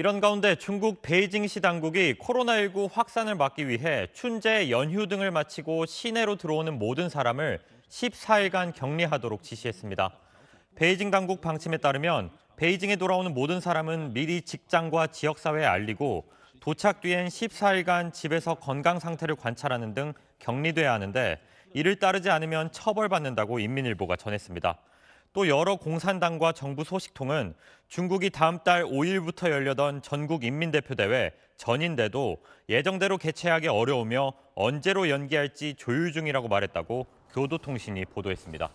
이런 가운데 중국 베이징시 당국이 코로나19 확산을 막기 위해 춘제, 연휴 등을 마치고 시내로 들어오는 모든 사람을 14일간 격리하도록 지시했습니다. 베이징 당국 방침에 따르면 베이징에 돌아오는 모든 사람은 미리 직장과 지역사회에 알리고 도착 뒤엔 14일간 집에서 건강 상태를 관찰하는 등 격리돼야 하는데 이를 따르지 않으면 처벌받는다고 인민일보가 전했습니다. 또 여러 공산당과 정부 소식통은 중국이 다음 달 5일부터 열려던 전국 인민대표대회 전인대도 예정대로 개최하기 어려우며 언제로 연기할지 조율 중이라고 말했다고 교도통신이 보도했습니다.